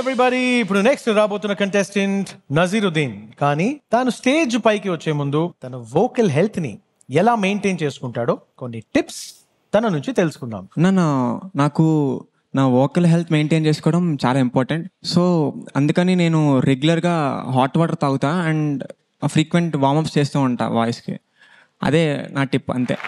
everybody ఇప్పుడు next రాబోతున్న contestant Naziruddin కానీ తాను స్టేజ్ పైకి వచ్చే ముందు తన వోకల్ హెల్త్ ని ఎలా మెయింటైన్ చేసుకుంటాడో కొన్ని టిప్స్ తన నుంచి తెలుసుకుందాం నన్ను నాకు నా వోకల్ హెల్త్ మెయింటైన్ చేసుకోవడం చాలా ఇంపార్టెంట్ సో అందుకని నేను రెగ్యులర్గా హాట్ వాటర్ తాగుతా అండ్ ఫ్రీక్వెంట్ వార్మప్స్ చేస్తూ ఉంటా వాయిస్కి అదే నా టిప్ అంతే